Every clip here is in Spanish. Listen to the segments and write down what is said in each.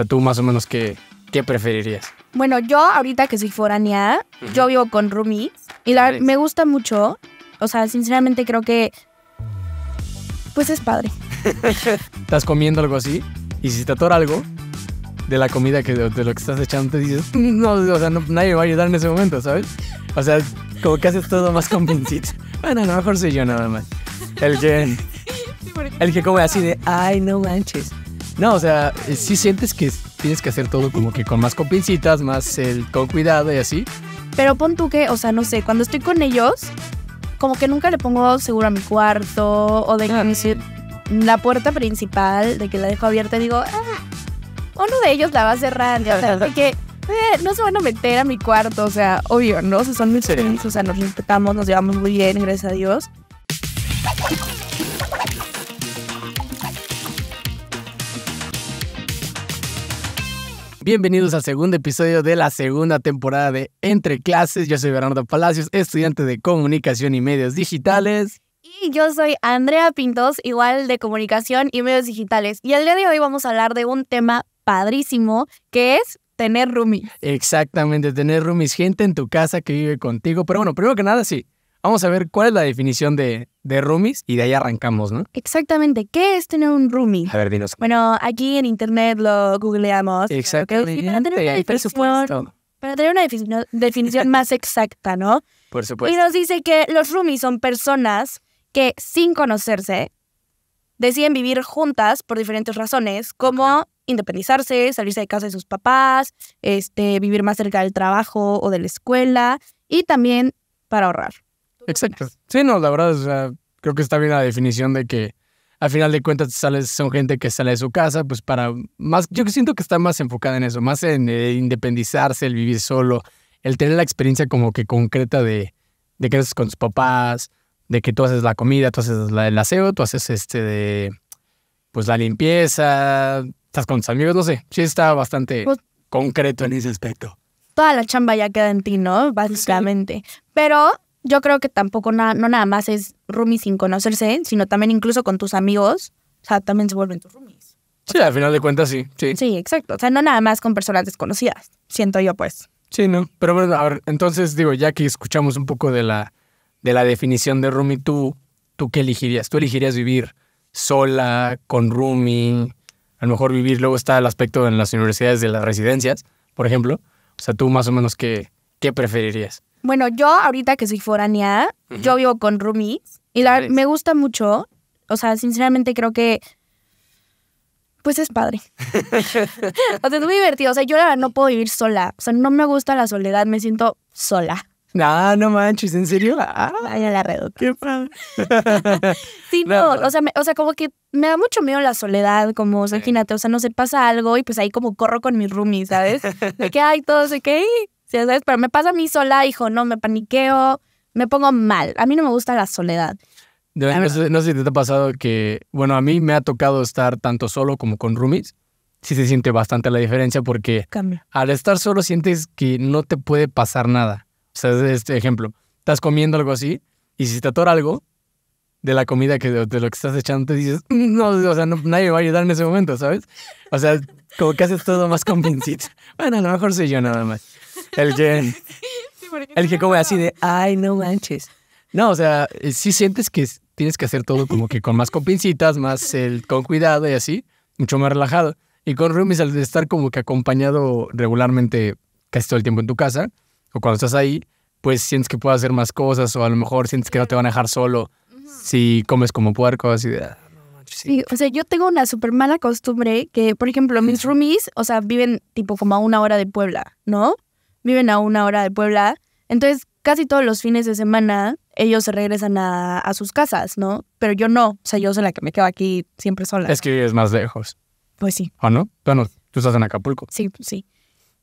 sea, tú más o menos qué, qué preferirías. Bueno, yo ahorita que soy fuera yo vivo con roomies y la, me gusta mucho. O sea, sinceramente creo que pues es padre. ¿Estás comiendo algo así? Y si te atora algo de la comida que de, lo que estás echando, te dices, no, o sea, nadie me va a ayudar en ese momento, ¿sabes? O sea, como que haces todo más con Bueno, a lo mejor soy yo nada más. El que el que come así de, ay, no manches. No, o sea, eh, sí sientes que tienes que hacer todo como que con más copincitas, más el, con cuidado y así. Pero pon tú que, o sea, no sé, cuando estoy con ellos, como que nunca le pongo seguro a mi cuarto o de ah, que la puerta principal, de que la dejo abierta, digo, ah, uno de ellos la va a cerrar, que eh, no se van a meter a mi cuarto, o sea, obvio, ¿no? O sea, son mis sí. o sea, nos respetamos, nos llevamos muy bien, gracias a Dios. Bienvenidos al segundo episodio de la segunda temporada de Entre Clases. Yo soy Bernardo Palacios, estudiante de Comunicación y Medios Digitales. Y yo soy Andrea Pintos, igual de Comunicación y Medios Digitales. Y el día de hoy vamos a hablar de un tema padrísimo que es tener roomies. Exactamente, tener roomies, gente en tu casa que vive contigo. Pero bueno, primero que nada, sí, Vamos a ver cuál es la definición de, de roomies y de ahí arrancamos, ¿no? Exactamente. ¿Qué es tener un roomie? A ver, dinos. Bueno, aquí en internet lo googleamos. Exactamente. Para tener una definición, definición más exacta, ¿no? Por supuesto. Y nos dice que los roomies son personas que sin conocerse deciden vivir juntas por diferentes razones, como independizarse, salirse de casa de sus papás, este, vivir más cerca del trabajo o de la escuela y también para ahorrar. Exacto. Sí, no, la verdad, o sea, creo que está bien la definición de que al final de cuentas sales, son gente que sale de su casa, pues para más, yo siento que está más enfocada en eso, más en eh, independizarse, el vivir solo, el tener la experiencia como que concreta de, que eres con tus papás, de que tú haces la comida, tú haces el aseo, tú haces este de, pues la limpieza, estás con tus amigos, no sé, sí está bastante pues concreto en ese aspecto. Toda la chamba ya queda en ti, ¿no? Pues Básicamente. Pero yo creo que tampoco no nada más es rooming sin conocerse, sino también incluso con tus amigos, o sea, también se vuelven tus roomies. Sí, al final de cuentas sí, sí. Sí, exacto. O sea, no nada más con personas desconocidas, siento yo pues. Sí, no. Pero bueno, a ver, entonces digo, ya que escuchamos un poco de la, de la definición de roomie, ¿tú, ¿tú qué elegirías? ¿Tú elegirías vivir sola, con roomie? A lo mejor vivir, luego está el aspecto en las universidades de las residencias, por ejemplo. O sea, tú más o menos qué, qué preferirías. Bueno, yo ahorita que soy foránea, yo vivo con roomies y la, me gusta mucho. O sea, sinceramente creo que pues es padre. o sea, es muy divertido. O sea, yo la verdad no puedo vivir sola. O sea, no me gusta la soledad, me siento sola. No, no manches, ¿en serio? Ah, la red. Qué padre. sí, no, O, sea, me, o sea, como que me da mucho miedo la soledad, como, o sea, imagínate, o sea, no se pasa algo y pues ahí como corro con mis roomies, ¿sabes? De que, todo sé qué pero me pasa a mí sola, hijo, no, me paniqueo, me pongo mal. A mí no me gusta la soledad. no, sé, si te, ha pasado que, bueno, a mí me ha tocado estar tanto solo como con roomies. Sí se siente bastante la diferencia porque al estar solo sientes que no te puede pasar nada. O sea, este ejemplo, estás comiendo algo así y si te atora algo de la comida que de lo que estás echando te dices, mm, no, o sea, nadie me va a ayudar en ese momento, ¿sabes? O sea, como que haces todo más convincido. Bueno, a lo mejor soy yo nada más. El que. El como así de, ay, no manches. No, o sea, eh, sí sientes que tienes que hacer todo como que con más compincitas, más el, con cuidado y así, mucho más relajado. Y con roomies, al estar como que acompañado regularmente casi todo el tiempo en tu casa, o cuando estás ahí, pues sientes que puedes hacer más cosas, o a lo mejor sientes que no te van a dejar solo si comes como puerco, así de... Ah, o sea, yo tengo una súper mala costumbre que, por ejemplo, mis roomies, o sea, viven tipo como a una hora de Puebla, ¿no? viven a una hora de Puebla. Entonces, casi todos los fines de semana ellos se regresan a, sus casas, ¿no? Pero yo no, o sea, yo soy la que me quedo aquí siempre sola. Es que es más lejos. Pues sí. ¿O ah, no? Tú, ah, tú estás en Acapulco. Sí, sí.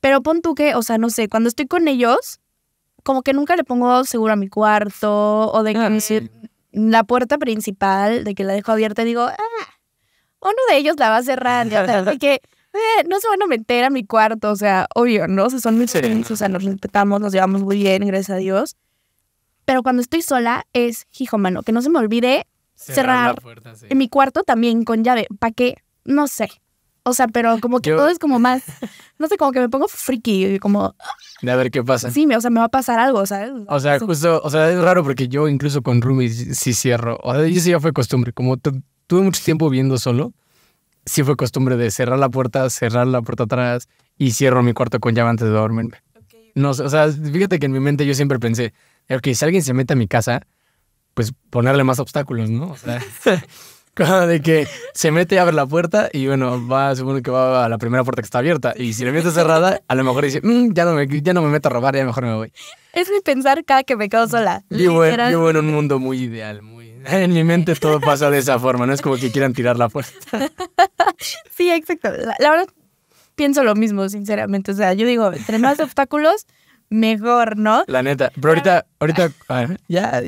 Pero pon tú que, o sea, no sé, cuando estoy con ellos, como que nunca le pongo seguro a mi cuarto o de que ah. la puerta principal, de que la dejo abierta, digo, ah, uno de ellos la va a cerrar. que eh, no se van a meter a mi cuarto, o sea, obvio, ¿no? O son mis o sea, nos respetamos, nos llevamos muy bien, gracias a Dios. Pero cuando estoy sola es, hijo, mano, que no se me olvide cerrar, en mi cuarto también con llave, ¿para qué? No sé. O sea, pero como que todo es como más, no sé, como que me pongo friki, como... De a ver qué pasa. Sí, o sea, me va a pasar algo, ¿sabes? O sea, justo, o sea, es raro porque yo incluso con Rumi sí, cierro. O sea, eso ya fue costumbre. Como tuve mucho tiempo viviendo solo, sí fue costumbre de cerrar la puerta, cerrar la puerta atrás y cierro mi cuarto con llave antes de dormirme. No, o sea, fíjate que en mi mente yo siempre pensé, ok, si alguien se mete a mi casa, pues ponerle más obstáculos, ¿no? O sea, de que se mete y abre la puerta y bueno, va, supongo que va a la primera puerta que está abierta. Y si la mete cerrada, a lo mejor dice, mm, ya, no me, ya no me meto a robar, ya mejor me voy. Es mi pensar cada que me quedo sola. Vivo, vivo en un mundo muy ideal, muy... En mi mente todo pasa de esa forma, no es como que quieran tirar la puerta. sí, exacto. La, verdad, pienso lo mismo, sinceramente. O sea, yo digo, entre más obstáculos, mejor, ¿no? La neta. Pero ahorita, ahorita, ya.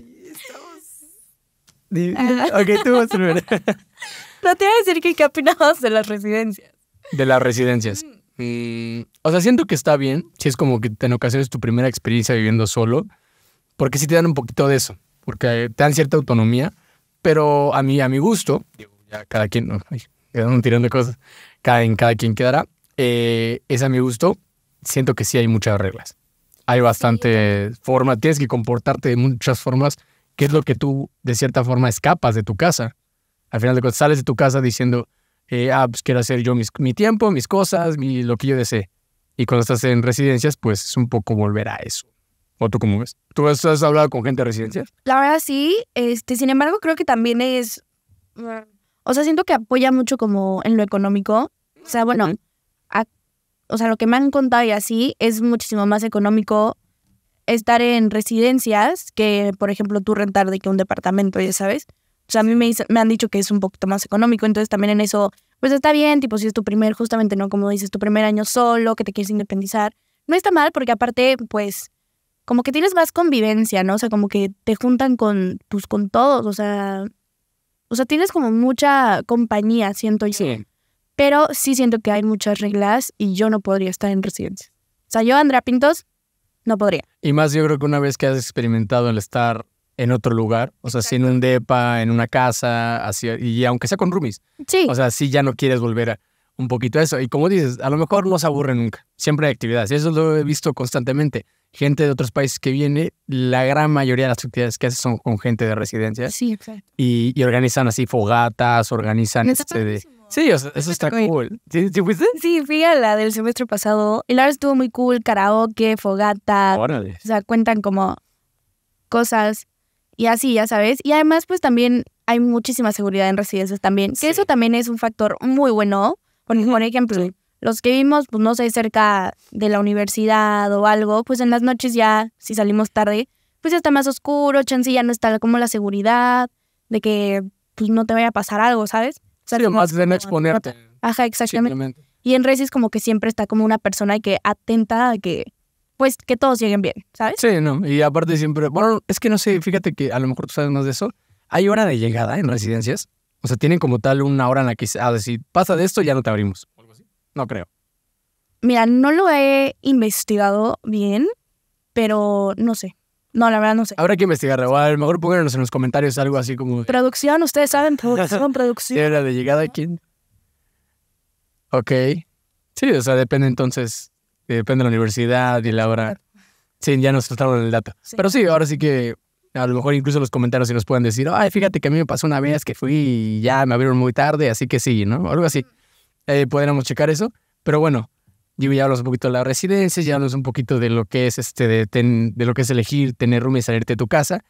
Estamos... ok, tú vas primero. no te iba a decir que qué opinabas de las residencias. De las residencias. Mm. Mm, o sea, siento que está bien, si es como que en ocasiones tu primera experiencia viviendo solo, porque sí te dan un poquito de eso, porque te dan cierta autonomía, pero a mí, a mi gusto, ya cada quien, un tirón de cosas. Cada, en cada quien quedará. Eh, a mi gustó. Siento que sí hay muchas reglas. Hay bastante forma. Tienes que comportarte de muchas formas, qué es lo que tú, de cierta forma, escapas de tu casa. Al final de cuentas, sales de tu casa diciendo, eh, ah, pues quiero hacer yo mi tiempo, mis cosas, mi, lo que yo desee. Y cuando estás en residencias, pues es un poco volver a eso. ¿O tú cómo ves? ¿Tú has, hablado con gente de residencias? La verdad sí. Este, sin embargo, creo que también es mm, o sea, siento que apoya mucho como en lo económico. O sea, bueno, o sea, lo que me han contado y así es muchísimo más económico estar en residencias que, por ejemplo, tú rentar de que un departamento, ya sabes. O sea, a mí me, me han dicho que es un poquito más económico, entonces también en eso, pues está bien, tipo, si es tu primer, justamente, ¿no? Como dices, tu primer año solo, que te quieres independizar. No está mal porque aparte, pues, como que tienes más convivencia, ¿no? O sea, como que te juntan con, tus pues, con todos, o sea, o sea, tienes como mucha compañía, siento y Sí. Pero sí siento que hay muchas reglas y yo no podría estar en residencia. O sea, yo, Andrea Pintos, no podría. Y más yo creo que una vez que has experimentado el estar en otro lugar, o sea, si en un depa, en una casa, así, y aunque sea con roomies. Sí. O sea, si ya no quieres volver a un poquito eso. Y como dices, a lo mejor no se aburre nunca. Siempre hay actividades. Eso lo he visto constantemente. Gente de otros países que viene, la gran mayoría de las actividades que hacen son con gente de residencia. Sí, exacto. Y, organizan así fogatas, organizan este Sí, eso está cool. ¿Sí, fuiste? la del semestre pasado. el la estuvo muy cool. Karaoke, fogata. O sea, cuentan como cosas y así, ya sabes. Y además, pues también hay muchísima seguridad en residencias también. Que eso también es un factor muy bueno. Por ejemplo, los que vimos, pues no sé, cerca de la universidad o algo, pues en las noches ya, si salimos tarde, pues ya está más oscuro, chance ya no está como la seguridad de que pues no te vaya a pasar algo, ¿sabes? más de exponerte. Ajá, exactamente. Y en Resis como que siempre está como una persona que atenta a que pues que todos lleguen bien, ¿sabes? Sí, no, y aparte siempre, bueno, es que no sé, fíjate que a lo mejor tú sabes más de eso. Hay hora de llegada en residencias. O sea, tienen como tal una hora en la que a ah, decir, pasa de esto, ya no te abrimos. algo así? No creo. Mira, no lo he investigado bien, pero no sé. No, la verdad no sé. Habrá que investigar, o a lo mejor pónganos en los comentarios algo así como... Producción, ustedes saben, producción, producción. ¿Era de llegada quién? Ok. Sí, o sea, depende entonces, eh, depende de la universidad y la hora. Sí, ya nos trataron el dato. Pero sí, ahora sí que a lo mejor incluso los comentarios si nos pueden decir, ay, fíjate que a mí me pasó una vez que fui y ya me abrieron muy tarde, así que sí, ¿no? Algo así. Eh, podríamos checar eso. Pero bueno, ya hablamos un poquito de las residencias, ya hablamos un poquito de lo que es este, de, lo que es elegir tener room y salirte de tu casa.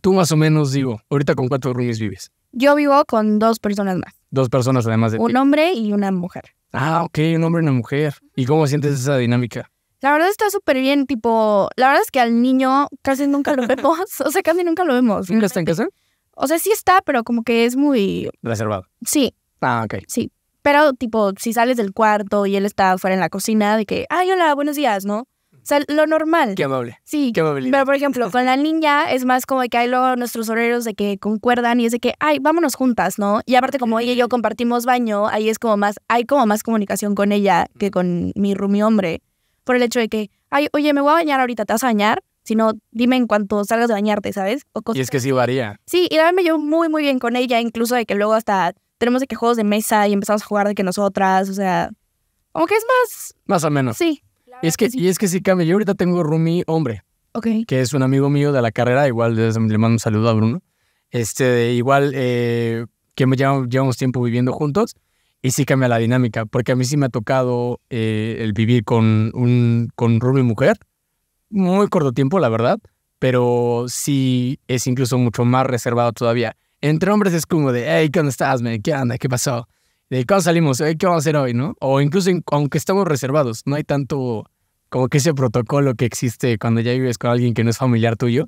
Tú más o menos, digo, ahorita con cuántos roomies vives. Yo vivo con dos personas más. Dos personas además de Un hombre y una mujer. Ah, ok, un hombre y una mujer. ¿Y cómo sientes esa dinámica? La verdad está súper bien, tipo, la verdad es que al niño casi nunca lo vemos, o sea, casi nunca lo vemos. ¿Nunca está en casa? O sea, sí está, pero como que es muy... Reservado. Sí. Ah, ok. Sí. Pero, tipo, si sales del cuarto y él está fuera en la cocina, de que, ay, hola, buenos días, ¿no? O sea, lo normal. Qué amable. Sí. Qué amable. Pero, por ejemplo, con la niña es más como que hay luego nuestros horarios de que concuerdan y es de que, ay, vámonos juntas, ¿no? Y aparte, como ella y yo compartimos baño, ahí es como más, hay como más comunicación con ella que con mi rumi hombre por el hecho de que, ay, oye, me voy a bañar ahorita, ¿te vas a bañar? no, dime en cuanto salgas de bañarte, ¿sabes? Y es que sí varía. Sí, y la verdad me llevo muy, muy bien con ella, incluso de que luego hasta tenemos de que juegos de mesa y empezamos a jugar de que nosotras, o sea, como que es más... Más o menos. Sí. Y es que, sí. y es que sí cambia. Yo ahorita tengo Rumi hombre. Ok. Que es un amigo mío de la carrera, igual le mando un saludo a Bruno. Este, igual eh, que llevamos, llevamos tiempo viviendo juntos y sí cambia la dinámica, porque a mí sí me ha tocado eh, el vivir con un con Rubio mujer, muy corto tiempo, la verdad, pero sí es incluso mucho más reservado todavía. Entre hombres es como de, hey, ¿cómo estás, ¿Qué onda? ¿Qué pasó? ¿De cuándo salimos? Eh, ¿Qué vamos a hacer hoy, no? O incluso, aunque estamos reservados, no hay tanto como que ese protocolo que existe cuando ya vives con alguien que no es familiar tuyo,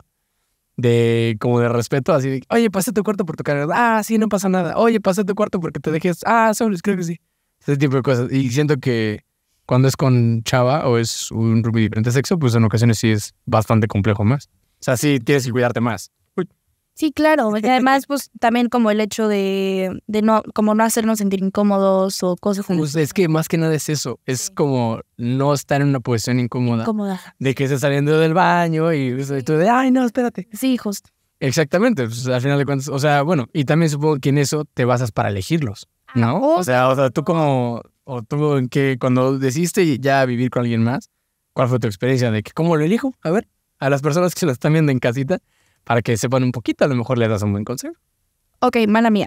de como de respeto, así de, oye, pasé tu cuarto por tu carrera ah, sí, no pasa nada, oye, pasé tu cuarto porque te dejes, ah, solo, creo que sí. Ese tipo de cosas. Y siento que cuando es con chava o es un rubio de diferente sexo, pues en ocasiones sí es bastante complejo más. O sea, sí tienes que cuidarte más. Sí, claro. además, pues también como el hecho de, no, como no hacernos sentir incómodos o cosas como. Pues es que más que nada es eso. Es como no estar en una posición incómoda. Incómoda. De que estás saliendo del baño y, tú de, ay, no, espérate. Sí, justo. Exactamente. Pues, al final de cuentas, o sea, bueno, y también supongo que en eso te basas para elegirlos, ah, ¿no? Oh, o sea, o sea, tú como, o tú en que cuando decidiste ya vivir con alguien más, ¿cuál fue tu experiencia de que cómo lo elijo? A ver, a las personas que se las están viendo en casita para que sepan un poquito, a lo mejor les das un buen consejo. Ok, mala mía.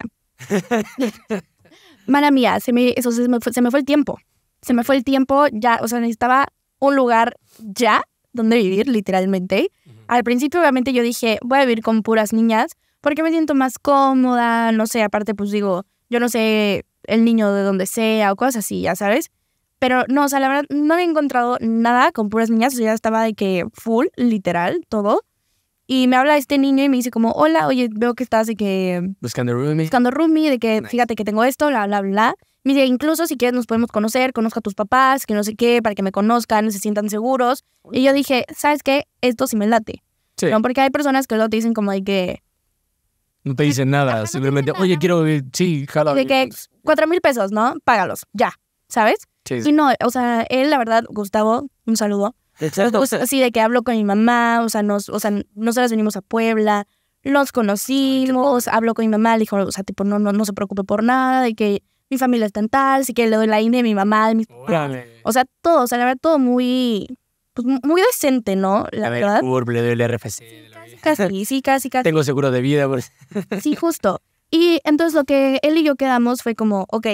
mala mía, se me, eso, se, me fue, se me fue el tiempo. Se me fue el tiempo, ya, o sea, necesitaba un lugar ya donde vivir, literalmente. Al principio, obviamente, yo dije, voy a vivir con puras niñas porque me siento más cómoda, no sé, aparte, pues digo, yo no sé el niño de donde sea o cosas así, ya sabes. Pero no, o sea, la verdad, no he encontrado nada con puras niñas, o sea, ya estaba de que full, literal, todo. Y me habla este niño y me dice como, hola, oye, veo que estás y que... Buscando roomie. Buscando roomie, de que fíjate que tengo esto, bla, bla, bla. Me dice, incluso si quieres nos podemos conocer, conozca a tus papás, que no sé qué, para que me conozcan, se sientan seguros. Y yo dije, ¿sabes qué? Esto sí me late. Sí. ¿No? Porque hay personas que luego te dicen como de que... No te dicen nada, simplemente, oye, quiero, eh, sí, jala. De que cuatro mil pesos, ¿no? Págalos, ya, ¿sabes? Y no, o sea, él, la verdad, Gustavo, un saludo, Exacto. así de que hablo con mi mamá, o sea, nos, o sea, nosotras venimos a Puebla, los conocimos, hablo con mi mamá, le dijo, o sea, tipo, no, no, se preocupe por nada, de que mi familia está en tal, sí que le doy la INE a mi mamá, mis O sea, todo, o sea, la verdad, todo muy, pues, muy decente, ¿no? La verdad. le doy el RFC. casi, sí, casi, casi. Tengo seguro de vida. sí, justo. Y entonces lo que él y yo quedamos fue como, ok,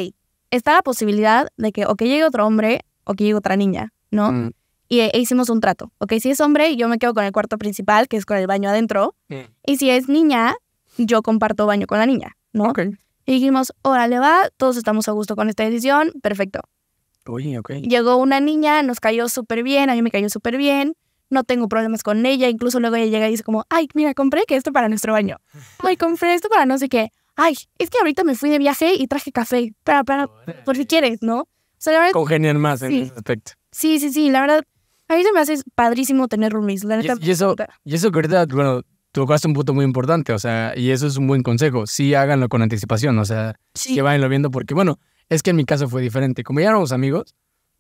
está la posibilidad de que o que llegue otro hombre o que llegue otra niña, ¿no? Mm y e, e hicimos un trato. Ok, si es hombre, yo me quedo con el cuarto principal, que es con el baño adentro. Mm. Y si es niña, yo comparto baño con la niña, ¿no? Ok. Y dijimos, órale va, todos estamos a gusto con esta decisión, perfecto. Oye, ok. Llegó una niña, nos cayó súper bien, a mí me cayó súper bien, no tengo problemas con ella, incluso luego ella llega y dice como, ay, mira, compré que esto para nuestro baño. Ay, compré esto para no sé qué. Ay, es que ahorita me fui de viaje y traje café, para, para, por si quieres, ¿no? O sea, la verdad, Congenian más en ese aspecto. Sí, sí, sí, la verdad, a mí se me hace padrísimo tener un La neta y, eso, y eso que ahorita, bueno, tocaste un punto muy importante, o sea, y eso es un buen consejo. Sí, háganlo con anticipación, o sea, que vayan lo viendo, porque bueno, es que en mi caso fue diferente. Como ya éramos amigos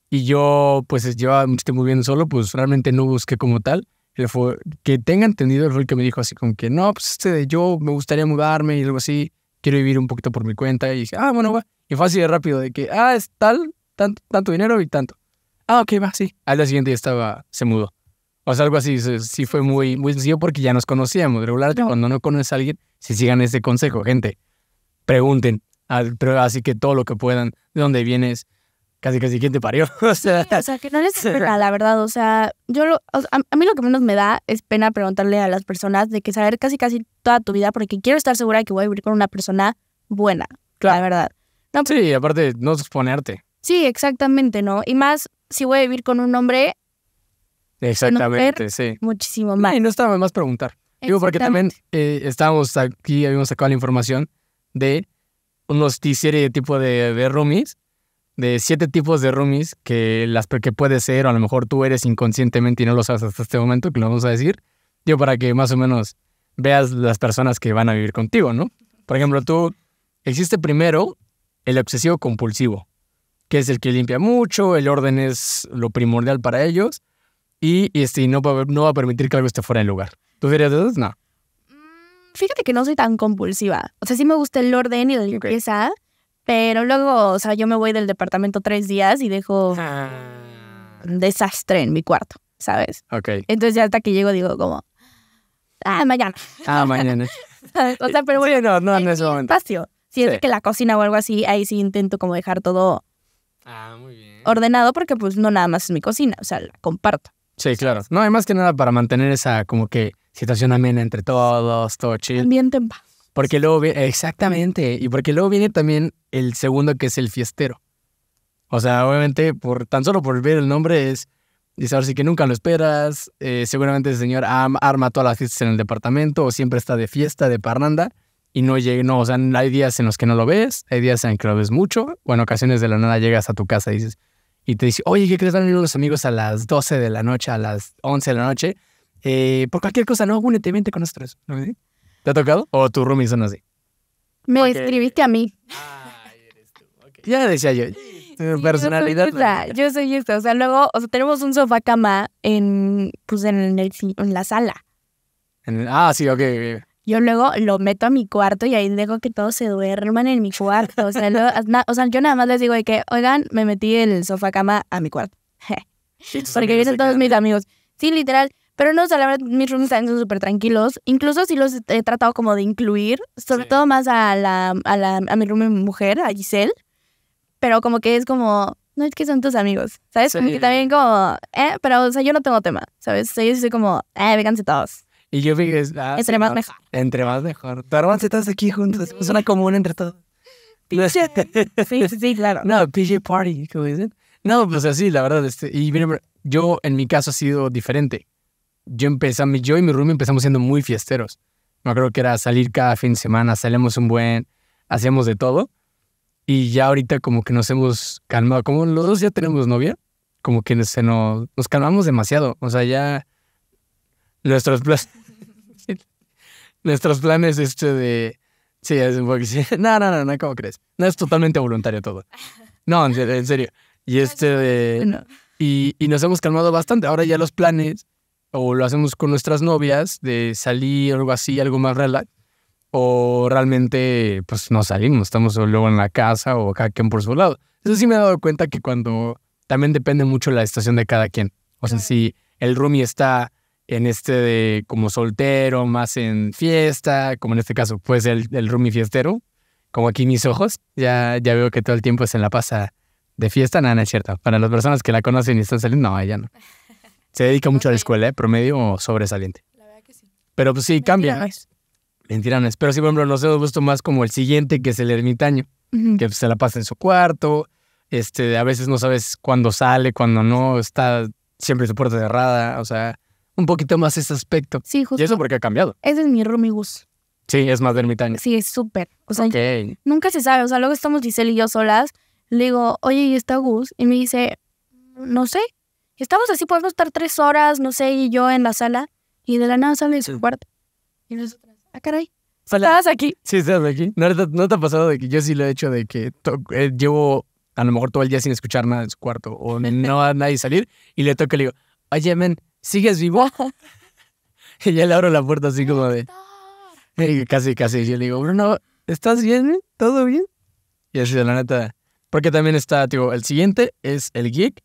y yo, pues, llevaba mucho tiempo viviendo solo, pues realmente no busqué como tal. Fue, que tenga entendido el rol que me dijo, así como que no, pues este yo me gustaría mudarme y algo así, quiero vivir un poquito por mi cuenta. Y dije, ah, bueno, va. Y fue así de rápido, de que, ah, es tal, tanto, tanto dinero y tanto ah, ok, va, sí. Al día siguiente ya estaba, se mudó. O sea, algo así, sí fue muy, muy sencillo porque ya nos conocíamos. Regularmente cuando no conoces a alguien, si sigan ese consejo, gente, pregunten, así que todo lo que puedan, de dónde vienes, casi casi quién te parió. o, sea, que no les la verdad. O sea, yo lo, a mí lo que menos me da es pena preguntarle a las personas de que saber casi casi toda tu vida porque quiero estar segura de que voy a vivir con una persona buena, la verdad. sí, aparte, no exponerte. Sí, exactamente, ¿no? Y más, si voy a vivir con un hombre. Exactamente, sí. Muchísimo más. no estaba más preguntar. Digo, porque también eh, estábamos aquí, habíamos sacado la información de unos de tipo de, de roomies, de siete tipos de roomies que, las, que puede ser, o a lo mejor tú eres inconscientemente y no lo sabes hasta este momento, que lo vamos a decir. Digo, para que más o menos veas las personas que van a vivir contigo, ¿no? Por ejemplo, tú, existe primero el obsesivo compulsivo que es el que limpia mucho, el orden es lo primordial para ellos y, este, no, va, a permitir que algo esté fuera del lugar. ¿Tú dirías de No. Mm, fíjate que no soy tan compulsiva. O sea, sí me gusta el orden y la limpieza, pero luego, o sea, yo me voy del departamento tres días y dejo ah. desastre en mi cuarto, ¿sabes? Ok. Entonces ya hasta que llego digo como, ah, mañana. Ah, mañana. o sea, pero bueno, sí, no, no en ese momento. Espacio. Si es que la cocina o algo así, ahí sí intento como dejar todo Ah, muy bien. Ordenado porque pues no nada más es mi cocina, o sea, la comparto. Sí, claro. No, hay más que nada para mantener esa como que situación amena entre todos, todo chill. Ambiente en paz. Porque luego viene, exactamente, y porque luego viene también el segundo que es el fiestero. O sea, obviamente, por tan solo por ver el nombre es, dice, ahora sí que nunca lo esperas, eh, seguramente el señor arma todas las fiestas en el departamento o siempre está de fiesta, de parranda, y no llegue, no, o sea, hay días en los que no lo ves, hay días en que lo ves mucho, o en ocasiones de la nada llegas a tu casa y dices, y te dice, oye, ¿qué crees? Van a ir los amigos a las 12 de la noche, a las 11 de la noche, eh, por cualquier cosa, no, únete, vente con nosotros. ¿Te ha tocado? ¿O tu roomies son así? Me escribiste a mí. Ah, eres tú. Ya decía yo. personalidad. Yo soy, yo O sea, luego, o sea, tenemos un sofá cama en, pues, en, el, en la sala. En ah, sí, ok. Yo luego lo meto a mi cuarto y ahí dejo que todos se duerman en mi cuarto. O sea, yo nada más les digo de que, oigan, me metí el sofá cama a mi cuarto. Porque vienen todos mis ah". amigos. Sí, literal. Pero no, o sea, la verdad, mis roomies también son súper tranquilos. Incluso si los he tratado como de incluir, sobre todo más a la, a la a mi roomie mujer, a Giselle. Pero como que es como, no es que son tus amigos, ¿sabes? Como también como, eh, pero o sea, yo no tengo tema, ¿sabes? O yo soy como, eh, véganse todos. Y yo dije, ah, entre más mejor. Entre más mejor. Pero se estás aquí juntos. Es una común entre todos. sí, sí, claro. No, PJ Party, como dicen. No, pues así, la verdad. Este, y yo en mi caso ha sido diferente. Yo empecé, yo y mi roomie empezamos siendo muy fiesteros. No creo que era salir cada fin de semana, salíamos un buen, hacíamos de todo. Y ya ahorita como que nos hemos calmado. Como los dos ya tenemos novia, como que se nos, nos calmamos demasiado. O sea, ya nuestros nuestros planes este de... Sí, es un poco... Sí. No, no, no, no, ¿cómo crees? No, es totalmente voluntario todo. No, en serio. Y este de... Y, y, nos hemos calmado bastante. Ahora ya los planes, o lo hacemos con nuestras novias, de salir, o algo así, algo más relax, o realmente, pues no salimos, estamos luego en la casa o cada quien por su lado. Eso sí me he dado cuenta que cuando también depende mucho la estación de cada quien. O sea, si el roomie está en este de como soltero, más en fiesta, como en este caso pues el, el roomie fiestero, como aquí mis ojos, ya, ya veo que todo el tiempo es en la pasa de fiesta, nada, no es cierto. Para las personas que la conocen y están saliendo, no, ella no. Se dedica mucho a la escuela, ¿eh? promedio o sobresaliente. La verdad que sí. Pero pues sí, cambia. No Mentira no es. Pero sí, por ejemplo, nos hemos visto más como el siguiente, que es el ermitaño, que pues, se la pasa en su cuarto, este, a veces no sabes cuándo sale, cuando no, está siempre su puerta cerrada, o sea, un poquito más ese aspecto. Sí, justo. Y eso porque ha cambiado. Ese es mi Gus Sí, es más de Sí, es súper. O sea, nunca se sabe. O sea, luego estamos Giselle y yo solas. Le digo, oye, ¿y está Gus? Y me dice, no sé. Estamos así, podemos estar tres horas, no sé, y yo en la sala. Y de la nada sale de su cuarto. Y nosotras, ah, caray. ¿Estás aquí? Sí, estás aquí. ¿No, no, te ha pasado de que yo sí lo he hecho de que eh, llevo a lo mejor todo el día sin escuchar nada en su cuarto o no a nadie salir y le toca y le digo, oye, men, ¿sigues vivo? y ya le abro la puerta así como de... Y casi, casi. Yo le digo, Bruno, ¿estás bien? Eh? ¿Todo bien? Y así de la neta. Porque también está, digo, el siguiente es el geek.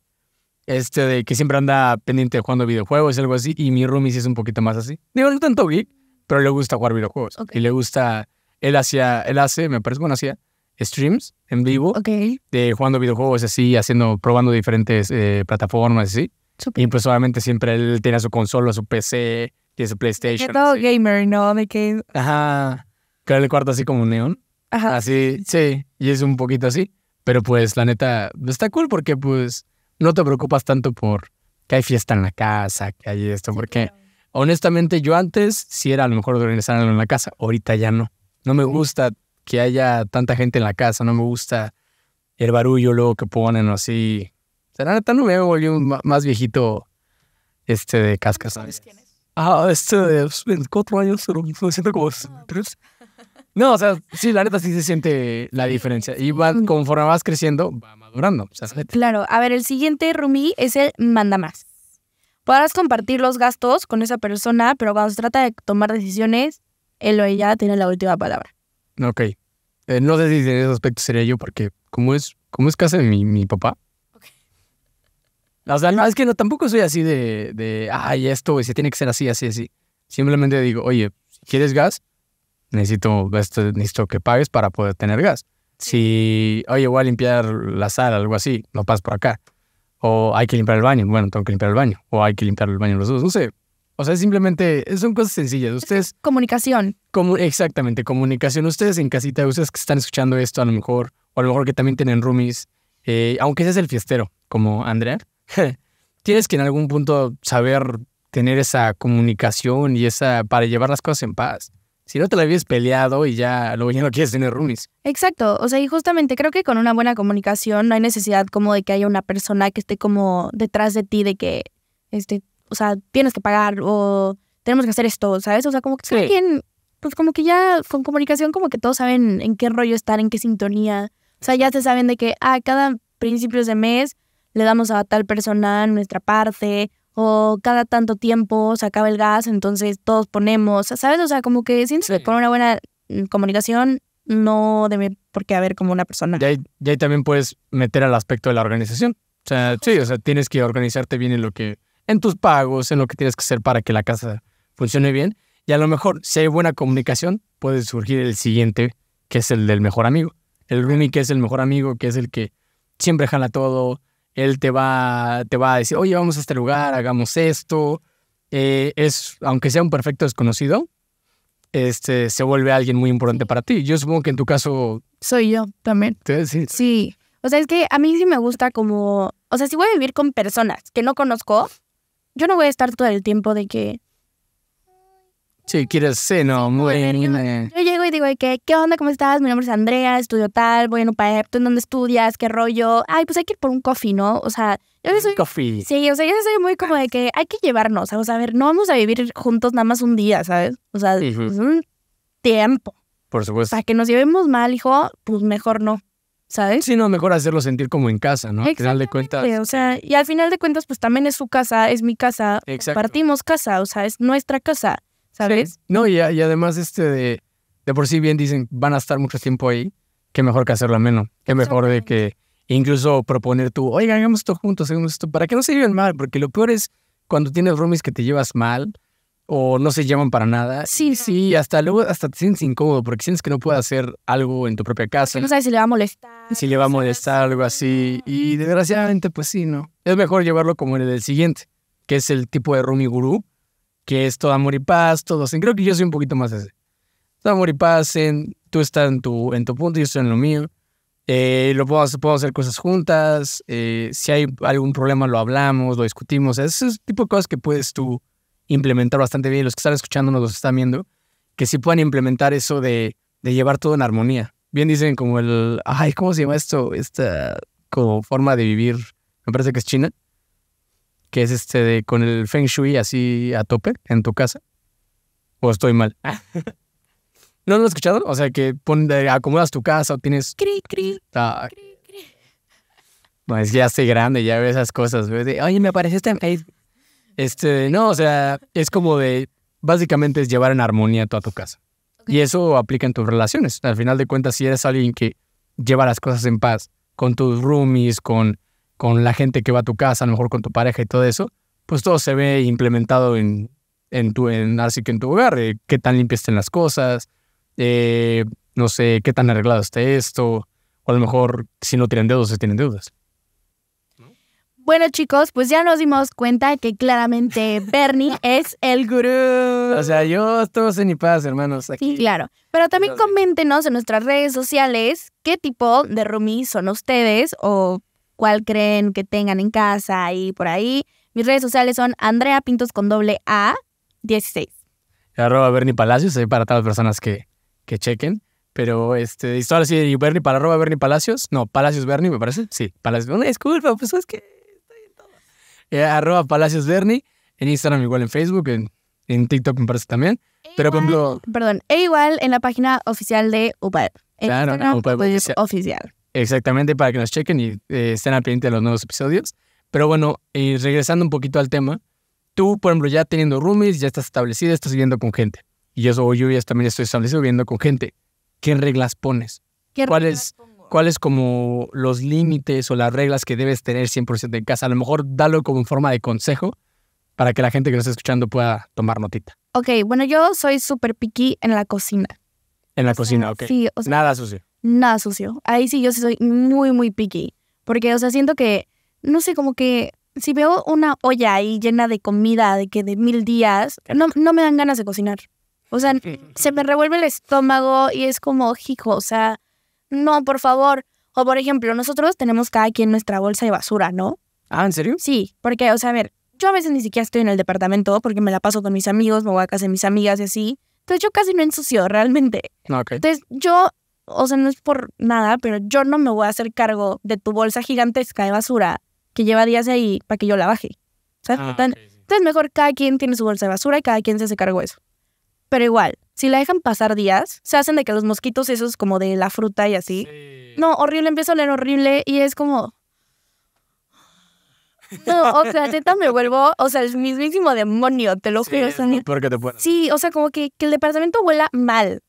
Este de que siempre anda pendiente jugando videojuegos y algo así. Y mi roomie sí es un poquito más así. Digo, no tanto geek, pero le gusta jugar videojuegos. Y le gusta... Él hacía, él hace, me parece, bueno, hacía streams en vivo. Ok. De jugando videojuegos así, haciendo, probando diferentes eh, plataformas así. Y pues obviamente siempre él tiene su consola, su PC, tiene su PlayStation. Que todo gamer, ¿no? me Ajá. Que el cuarto así como un neón. Ajá. Así, sí. Y es un poquito así. Pero pues la neta, está cool porque pues no te preocupas tanto por que hay fiesta en la casa, que hay esto, porque honestamente yo antes sí era a lo mejor organizar organizarlo en la casa, ahorita ya no. No me gusta que haya tanta gente en la casa, no me gusta el barullo luego que ponen así, o sea, la neta no me volvió más viejito este de cascas. ¿sabes Ah, este de 24 pues, años, pero me siento como 3. Pues. No, o sea, sí, la neta sí se siente la diferencia. Y va, mm. conforme vas creciendo, va madurando. claro, a ver, el siguiente Rumi es el manda más. Podrás compartir los gastos con esa persona, pero cuando se trata de tomar decisiones, él o ella tiene la última palabra. Ok. Eh, no sé si en ese aspecto sería yo, porque como es, como es casa de mi papá, o sea, es que no, tampoco soy así de, de ay, esto, se tiene que ser así, así, así. Simplemente digo, oye, si quieres gas, necesito, necesito que pagues para poder tener gas. Si, oye, voy a limpiar la sala, algo así, no pasas por acá. O hay que limpiar el baño, bueno, tengo que limpiar el baño. O hay que limpiar el baño los dos, no sé. O sea, simplemente son cosas sencillas. Ustedes. Comunicación. exactamente, comunicación. Ustedes en casita, ustedes que están escuchando esto a lo mejor, o a lo mejor que también tienen roomies, eh, aunque ese es el fiestero, como Andrea. tienes que en algún punto saber tener esa comunicación y esa para llevar las cosas en paz. Si no te la habías peleado y ya lo ya no quieres tener roomies. Exacto, o sea, y justamente creo que con una buena comunicación no hay necesidad como de que haya una persona que esté como detrás de ti de que este, o sea, tienes que pagar o tenemos que hacer esto, ¿sabes? O sea, como que alguien pues como que ya con comunicación como que todos saben en qué rollo estar, en qué sintonía. O sea, ya se saben de que, a ah, cada principios de mes le damos a tal persona nuestra parte o cada tanto tiempo se acaba el gas, entonces todos ponemos, ¿sabes? O sea, como que si sí. una buena mm, comunicación no debe porque qué haber como una persona. Y ahí, también puedes meter al aspecto de la organización. O sea, sí, o sea, tienes que organizarte bien en lo que, en tus pagos, en lo que tienes que hacer para que la casa funcione bien. Y a lo mejor, si hay buena comunicación, puede surgir el siguiente, que es el del mejor amigo. El roomie que es el mejor amigo, que es el que siempre jala todo, él te va, te va a decir, oye, vamos a este lugar, hagamos esto. Eh, es, aunque sea un perfecto desconocido, este, se vuelve alguien muy importante para ti. Yo supongo que en tu caso... Soy yo también. sí. O sea, es que a mí sí me gusta como... O sea, si voy a vivir con personas que no conozco, yo no voy a estar todo el tiempo de que si quieres seno, no, muy bien. Yo, llego y digo, ¿qué, ¿qué onda? ¿Cómo estás? Mi nombre es Andrea, estudio tal, voy en UPAEP, ¿tú en dónde estudias? ¿Qué rollo? Ay, pues hay que ir por un coffee, ¿no? O sea, yo soy... Sí, o sea, yo soy muy como de que hay que llevarnos, o sea, a ver, no vamos a vivir juntos nada más un día, ¿sabes? O sea, es pues, un tiempo. Por supuesto. Para que nos llevemos mal, hijo, pues mejor no. ¿sabes? Sí, no, mejor hacerlo sentir como en casa, ¿no? Al final de cuentas. O sea, y al final de cuentas, pues también es su casa, es mi casa, Exacto. compartimos casa, o sea, es nuestra casa. ¿sabes? No, y, y, además, este de, de por sí bien dicen, van a estar mucho tiempo ahí, que mejor que hacerlo menos, que mejor de que incluso proponer tú, oigan, hagamos esto juntos, hagamos esto, para que no se lleven mal, porque lo peor es cuando tienes roomies que te llevas mal o no se llevan para nada. Sí, sí, hasta luego, hasta te sientes incómodo porque sientes que no puedes hacer algo en tu propia casa. No sabes si le va a molestar. Si le va a molestar, algo así. Y desgraciadamente, pues sí, ¿no? Es mejor llevarlo como en el del siguiente, que es el tipo de roomie group que es todo amor y paz, todo sin Creo que yo soy un poquito más ese. Todo amor y paz, en tú estás en tu, en tu punto, yo estoy en lo mío. Eh, puedo lo hacer cosas juntas. Eh, si hay algún problema, lo hablamos, lo discutimos. Ese tipo de cosas que puedes tú implementar bastante bien. Los que están escuchándonos, los están viendo, que si puedan implementar eso de, de llevar todo en armonía. Bien dicen como el, ay, ¿cómo se llama esto? Esta como forma de vivir, me parece que es China, que es este de con el feng shui así a tope en tu casa. O estoy mal. Ah. ¿No lo has escuchado? O sea, que pon, acomodas tu casa o tienes... Cri, ah. ya estoy grande, ya veo esas cosas. Oye, me aparece este Este, no, o sea, es como de... Básicamente es llevar en armonía toda tu casa. Y eso aplica en tus relaciones. Al final de cuentas, si eres alguien que lleva las cosas en paz con tus roomies, con con la gente que va a tu casa, a lo mejor con tu pareja y todo eso, pues todo se ve implementado en, en tu, en, así en tu hogar, eh, qué tan limpias estén las cosas, eh, no sé, qué tan arreglado está esto, o a lo mejor si no tienen deudas, se tienen deudas. Bueno chicos, pues ya nos dimos cuenta que claramente Bernie es el gurú. O sea, yo estoy sin ni paz, hermanos. Aquí. Sí, claro. Pero también coméntenos en nuestras redes sociales qué tipo de roomies son ustedes o cuál creen que tengan en casa y por ahí. Mis redes sociales son Andrea Pintos con doble A 16. Arroba Bernie Palacios, ahí para todas las personas que, que chequen. Pero este, y ahora sí, para arroba Bernie Palacios. No, Palacios Bernie, me parece. Sí, Palacios. Una disculpa, pues es que estoy en todo. Eh, arroba Palacios Bernie. En Instagram, igual en Facebook, en, en TikTok me parece también. Pero por ejemplo. E perdón, e igual en la página oficial de UPAD. Claro, no, UPAD pues, oficial. Exactamente, para que nos chequen y eh, estén al pendiente de los nuevos episodios. Pero bueno, y regresando un poquito al tema, tú, por ejemplo, ya teniendo roomies, ya estás establecido, estás viviendo con gente. Y yo, soy, lluvias también estoy establecido viviendo con gente. ¿Qué reglas pones? ¿Cuáles, ¿Cuáles como los límites o las reglas que debes tener 100% en casa? A lo mejor dalo como forma de consejo para que la gente que nos está escuchando pueda tomar notita. Ok, bueno, yo soy súper piqui en la cocina. En la cocina, ok. Sí, Nada sucio nada sucio. Ahí sí yo sí soy muy, muy picky. Porque, o sea, siento que, no sé, como que si veo una olla ahí llena de comida de que de mil días, no, me dan ganas de cocinar. O sea, se me revuelve el estómago y es como, hijo, o sea, no, por favor. O por ejemplo, nosotros tenemos cada quien nuestra bolsa de basura, ¿no? Ah, ¿en serio? Sí, porque, o sea, a ver, yo a veces ni siquiera estoy en el departamento porque me la paso con mis amigos, me voy a casa de mis amigas y así. Entonces yo casi no ensucio realmente. Ah, okay. Entonces yo o sea, no es por nada, pero yo no me voy a hacer cargo de tu bolsa gigantesca de basura que lleva días ahí para que yo la baje. Ah, entonces, mejor cada quien tiene su bolsa de basura y cada quien se hace cargo de eso. Pero igual, si la dejan pasar días, se hacen de que los mosquitos esos como de la fruta y así. No, horrible, empieza a oler horrible y es como... No, o sea, neta me vuelvo, o sea, el mismísimo demonio, te lo juro. Sí, te Sí, o sea, como que, que el departamento huela mal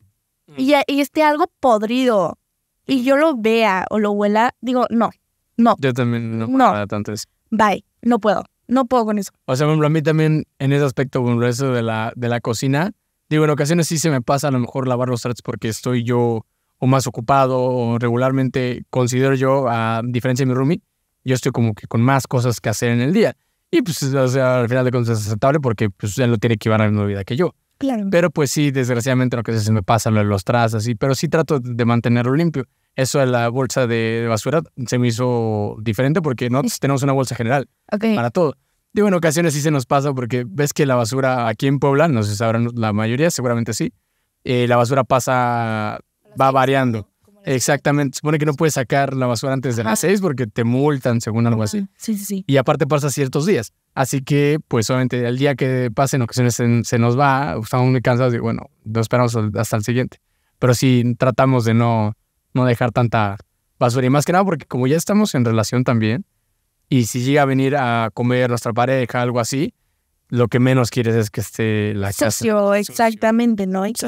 y, este esté algo podrido y yo lo vea o lo huela, digo, no, no. Yo también no, no. tanto eso. Bye, no puedo, no puedo con eso. O sea, a mí también en ese aspecto, con eso de la, de la cocina, digo, en ocasiones sí se me pasa a lo mejor lavar los trastes porque estoy yo o más ocupado o regularmente considero yo, a diferencia de mi roomie, yo estoy como que con más cosas que hacer en el día. Y pues, o sea, al final de cuentas es aceptable porque pues él lo tiene que llevar la misma vida que yo. Claro. Pero pues sí, desgraciadamente lo que sé se me pasa lo los trazas, pero sí trato de mantenerlo limpio. Eso de la bolsa de basura se me hizo diferente porque no tenemos una bolsa general para todo. Digo, en ocasiones sí se nos pasa porque ves que la basura aquí en Puebla, no sé si sabrán la mayoría, seguramente sí, eh, la basura pasa, va variando. Exactamente. Supone que no puedes sacar la basura antes de las seis porque te multan, según algo así. Sí, sí, sí. Y aparte pasa ciertos días. Así que, pues, obviamente, el día que pase en ocasiones se, nos va, estamos muy cansados y, bueno, no esperamos hasta el siguiente. Pero sí tratamos de no, no dejar tanta basura. Y más que nada porque como ya estamos en relación también, y si llega a venir a comer nuestra pareja, algo así, lo que menos quieres es que esté la casa. Socio, exactamente, ¿no? Y que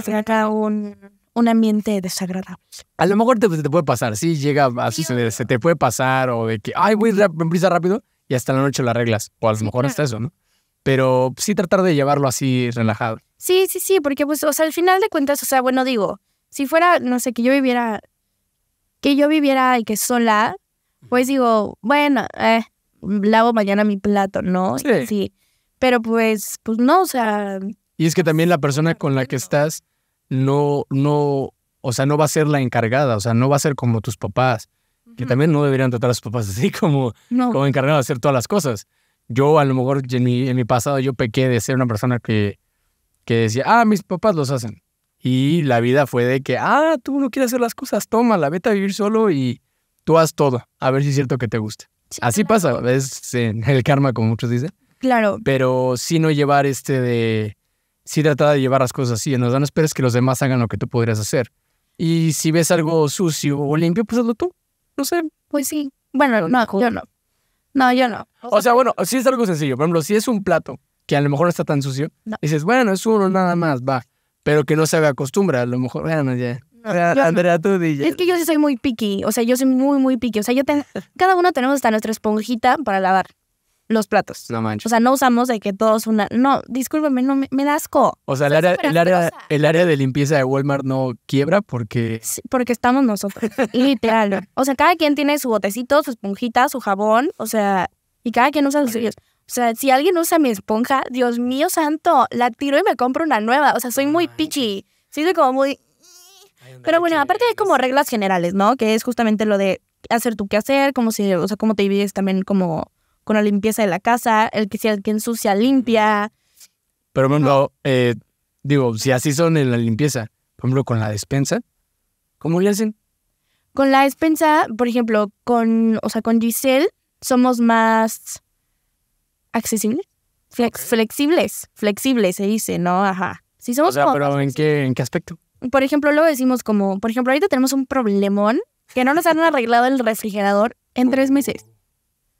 un un ambiente desagradable. A lo mejor te, te puede pasar, sí, llega así, se te puede pasar o de que, ay, voy prisa rápido y hasta la noche lo arreglas, o a lo mejor hasta eso, ¿no? Pero sí tratar de llevarlo así relajado. Sí, sí, sí, porque pues, o sea, al final de cuentas, o sea, bueno, digo, si fuera, no sé, que yo viviera, que yo viviera y que sola, pues digo, bueno, eh, lavo mañana mi plato, ¿no? sí. Pero pues, pues no, o sea... Y es que también la persona con la que estás no, no, o sea, no va a ser la encargada, o sea, no va a ser como tus papás, que también no deberían tratar a sus papás así como, no. como de hacer todas las cosas. Yo a lo mejor en mi, pasado yo pequé de ser una persona que, que decía, ah, mis papás los hacen. Y la vida fue de que, ah, tú no quieres hacer las cosas, toma, la vete a vivir solo y tú haz todo, a ver si es cierto que te gusta. Así pasa, es en el karma, como muchos dicen. Claro. Pero sí no llevar este de, sí trata de llevar las cosas así, no, no esperes que los demás hagan lo que tú podrías hacer. Y si ves algo sucio o limpio, pues hazlo tú. No sé. Pues sí. Bueno, no, yo no. No, yo no. O sea, bueno, si es algo sencillo. Por ejemplo, si es un plato que a lo mejor no está tan sucio, dices, bueno, es uno nada más, va. Pero que no se haga a lo mejor, bueno, ya. Andrea, tú DJ. Es que yo sí soy muy picky. O sea, yo soy muy, muy picky. O sea, yo tengo... cada uno tenemos hasta nuestra esponjita para lavar los platos. No manches. O sea, no usamos de que todos una. No, discúlpeme, no me, me da O sea, el área, el, área, de limpieza de Walmart no quiebra porque. porque estamos nosotros. literal. O sea, cada quien tiene su botecito, su esponjita, su jabón. O sea, y cada quien usa sus O sea, si alguien usa mi esponja, Dios mío santo, la tiro y me compro una nueva. O sea, soy muy pichi. Sí, soy como muy. Pero bueno, aparte hay como reglas generales, ¿no? Que es justamente lo de hacer tu quehacer, como si, o sea, como te divides también como con la limpieza de la casa, el que si alguien sucia, limpia. Pero, por ejemplo, eh, digo, si así son en la limpieza, por ejemplo, con la despensa, ¿cómo le hacen? Con la despensa, por ejemplo, con, o sea, con Giselle somos más accesibles, flexibles, flexibles se dice, ¿no? Ajá. Si somos o sea, pero ¿en qué, ¿en qué aspecto? Por ejemplo, luego decimos como, por ejemplo, ahorita tenemos un problemón que no nos han arreglado el refrigerador en tres meses.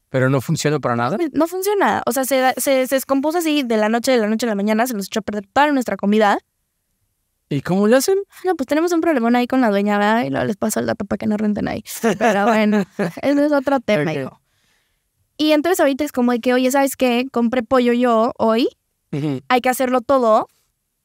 Pero no funcionó para nada. Pues, no funciona. O sea, se, se, se, descompuso así de la noche, de la noche a la mañana, se nos echó a perder toda nuestra comida. ¿Y cómo lo hacen? No, pues tenemos un problemón ahí con la dueña, ¿verdad? Y luego les paso el dato para que no renten ahí. Pero bueno, eso es otro tema, Y entonces ahorita es como de que, oye, ¿sabes qué? Compré pollo yo hoy, hay que hacerlo todo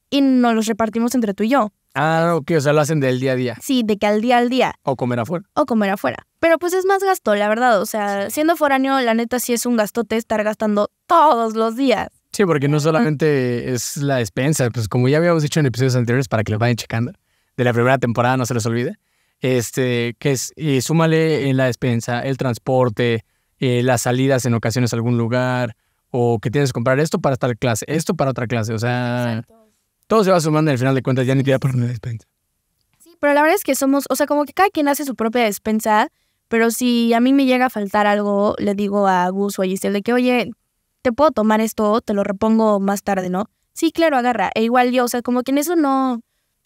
y nos los repartimos entre tú y yo. Ah, ok, o sea, lo hacen del día a día. Sí, de que al día al día. O comer afuera. O comer afuera. Pero pues es más gasto, la verdad. O sea, siendo foráneo, la neta sí es un gastote estar gastando todos los días. Sí, porque no solamente es la despensa, pues como ya habíamos dicho en episodios anteriores, para que lo vayan checando, de la primera temporada no se les olvide, este, que es, y súmale en la despensa, el transporte, eh, las salidas en ocasiones a algún lugar, o que tienes que comprar esto para tal clase, esto para otra clase, o sea todo se va sumando y al final de cuentas ya ni te da por una despensa. Sí, pero la verdad es que somos, o sea, como que cada quien hace su propia despensa, pero si a mí me llega a faltar algo, le digo a Gus o a Giselle de que, oye, te puedo tomar esto, te lo repongo más tarde, ¿no? Sí, claro, agarra. E igual yo, o sea, como que en eso no.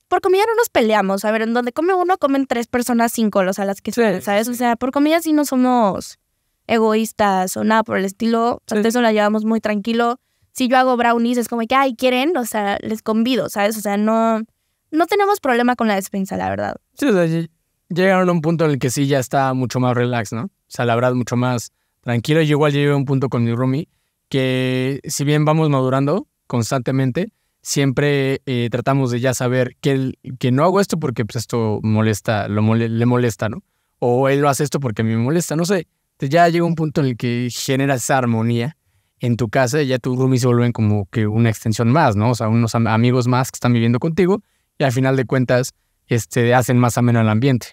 Por comida no nos peleamos. A ver, en donde come uno, comen tres personas, cinco, o sea, las que son, ¿sabes? O sea, por comida sí no somos egoístas o nada por el estilo. Antes sea, la llevamos muy tranquilo si yo hago brownies, es como que, ay, quieren, o sea, les convido, ¿sabes? O sea, no, no tenemos problema con la despensa, la verdad. Sí, o sea, llegaron a un punto en el que sí ya está mucho más relax, ¿no? O sea, la verdad, mucho más tranquilo. Yo igual llegué a un punto con mi roomie que, si bien vamos madurando constantemente, siempre eh, tratamos de ya saber que, que no hago esto porque pues, esto molesta, lo le molesta, ¿no? O él lo hace esto porque me molesta, no sé. ya llega un punto en el que genera esa armonía en tu casa ya tus roomies se vuelven como que una extensión más, ¿no? O sea, unos amigos más que están viviendo contigo y al final de cuentas este, hacen más ameno el ambiente.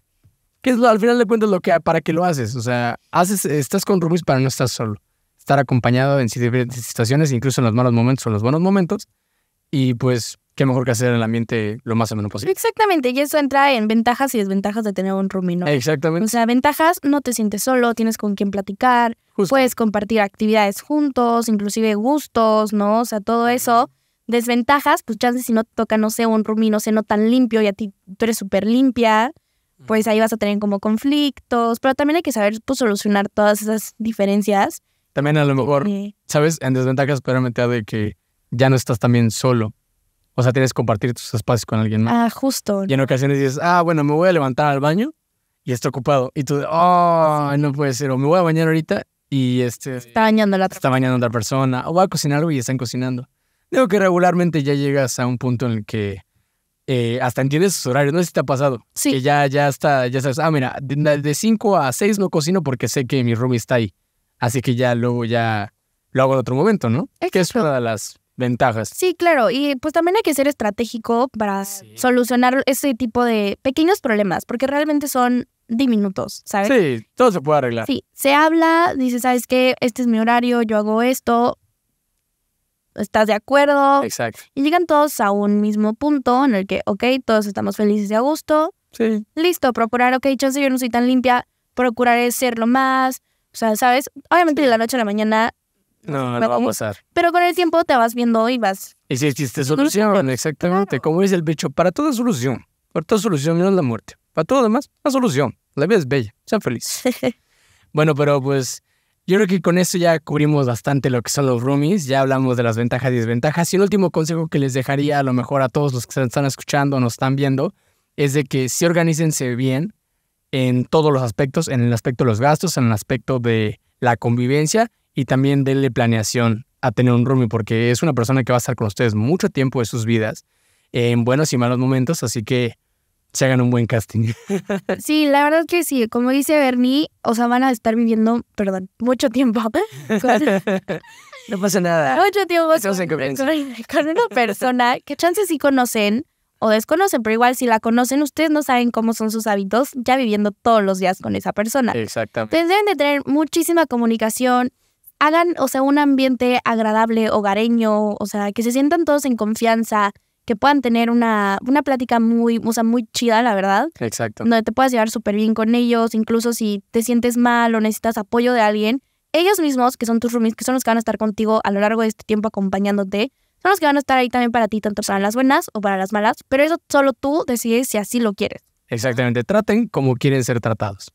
¿Qué es lo, al final de cuentas lo que, para qué lo haces. O sea, haces, estás con roomies para no estar solo. Estar acompañado en diferentes situaciones, incluso en los malos momentos o los buenos momentos, y pues, qué mejor que hacer en el ambiente lo más menos posible. Exactamente, y eso entra en ventajas y desventajas de tener un rumino Exactamente. O sea, ventajas, no te sientes solo, tienes con quien platicar, puedes compartir actividades juntos, inclusive gustos, ¿no? O sea, todo eso. Desventajas, pues chances si no te toca, no sé, un rumino no sé, no tan limpio y a ti tú eres súper limpia, pues ahí vas a tener como conflictos, pero también hay que saber pues, solucionar todas esas diferencias. También a lo este, mejor, eh, ¿sabes? En desventajas, pero meter de que ya no estás también solo. O sea, tienes que compartir tus espacios con alguien más. Ah, justo. Y en ocasiones dices, ah, bueno, me voy a levantar al baño y está ocupado. Y tú, oh, no puede ser. O me voy a bañar ahorita y este. Está bañando la otra Está bañando otra persona. O voy a cocinar algo y están cocinando. Digo que regularmente ya llegas a un punto en el que eh, hasta entiendes sus horarios. No sé si te ha pasado. Sí. Que ya, ya está, ya sabes, ah, mira, de 5 a 6 no cocino porque sé que mi Ruby está ahí. Así que ya luego ya lo hago en otro momento, ¿no? Exacto. Que es una de las ventajas. Sí, claro. Y pues también hay que ser estratégico para solucionar ese tipo de pequeños problemas, porque realmente son diminutos, ¿sabes? Sí, todo se puede arreglar. Sí, se habla, dice, ¿sabes qué? Este es mi horario, yo hago esto. ¿Estás de acuerdo? Exacto. Y llegan todos a un mismo punto en el que, ok, todos estamos felices y a gusto. Sí. Listo, procurar, ok, chance yo no soy tan limpia, procuraré serlo más. O sea, ¿sabes? Obviamente de la noche a la mañana no, no va a pasar. Pero con el tiempo te vas viendo y vas. Y si existe solución, exactamente. Como dice el bicho, para toda solución. Para toda solución menos la muerte. Para todo lo demás, la solución. La vida es bella. Sean felices. bueno, pero pues yo creo que con eso ya cubrimos bastante lo que son los roomies. Ya hablamos de las ventajas y desventajas. Y el último consejo que les dejaría a lo mejor a todos los que se están escuchando o nos están viendo es de que sí organícense bien en todos los aspectos, en el aspecto de los gastos, en el aspecto de la convivencia y también denle planeación a tener un roomie porque es una persona que va a estar con ustedes mucho tiempo de sus vidas, en buenos y malos momentos, así que se hagan un buen casting. Sí, la verdad es que sí, como dice Bernie, o sea, van a estar viviendo, perdón, mucho tiempo. no pasa nada. Mucho tiempo con, con, una persona que chances si conocen o desconocen, pero igual si la conocen, ustedes no saben cómo son sus hábitos ya viviendo todos los días con esa persona. Exactamente. Entonces deben de tener muchísima comunicación, hagan, o sea, un ambiente agradable, hogareño, o sea, que se sientan todos en confianza, que puedan tener una, una plática muy, o sea, muy chida, la verdad. Exacto. Donde te puedas llevar súper bien con ellos, incluso si te sientes mal o necesitas apoyo de alguien, ellos mismos, que son tus roomies, que son los que van a estar contigo a lo largo de este tiempo acompañándote, son los que van a estar ahí también para ti, tanto para las buenas o para las malas, pero eso solo tú decides si así lo quieres. Exactamente, traten como quieren ser tratados.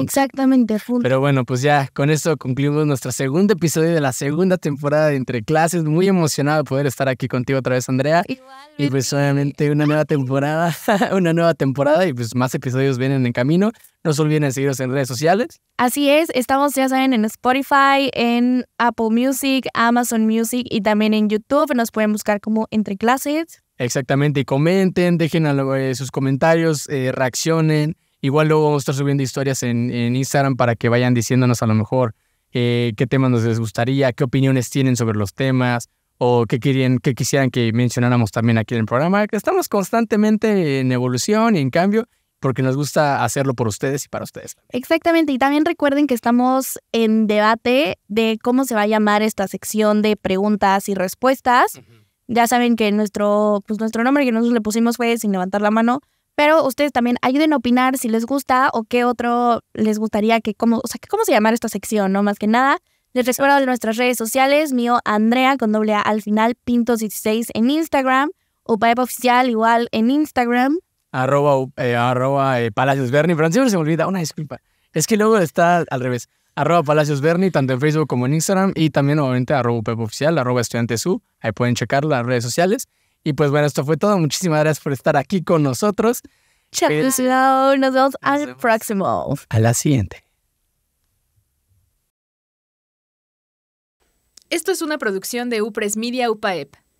Exactamente, Pero bueno, pues ya con esto concluimos nuestro segundo episodio de la segunda temporada de Entre Clases. Muy emocionado de poder estar aquí contigo otra vez, Andrea. Y pues obviamente una nueva temporada, una nueva temporada y pues más episodios vienen en camino. No se olviden de seguirnos en redes sociales. Así es, estamos ya saben en Spotify, en Apple Music, Amazon Music y también en YouTube. Nos pueden buscar como Entre Clases. Exactamente, y comenten, dejen eh, sus comentarios, eh, reaccionen. Igual luego vamos a estar subiendo historias en, Instagram para que vayan diciéndonos a lo mejor eh, qué temas nos les gustaría, qué opiniones tienen sobre los temas o qué, querían, qué quisieran que mencionáramos también aquí en el programa. Estamos constantemente en evolución y en cambio porque nos gusta hacerlo por ustedes y para ustedes. Exactamente, y también recuerden que estamos en debate de cómo se va a llamar esta sección de preguntas y respuestas. Ya saben que nuestro, pues nuestro nombre que nosotros le pusimos fue Sin levantar la mano, pero ustedes también ayuden a opinar si les gusta o qué otro les gustaría que, cómo, o sea, cómo se llamara esta sección, ¿no? Más que nada. Les recuerdo nuestras redes sociales, mío Andrea con doble A al final, pinto 16 en Instagram, o Oficial igual en Instagram. Arroba, eh, arroba eh, Palacios pero se me olvida, una disculpa. Es que luego está al revés. Arroba Palacios Berni, tanto en Facebook como en Instagram, y también obviamente arroba UPAEP arroba Estudiantes Ahí pueden checar las redes sociales. Y pues bueno, esto fue todo. Muchísimas gracias por estar aquí con nosotros. chau eh, nos vemos al próximo. A la siguiente. Esto es una producción de UPRES Media UPAEP.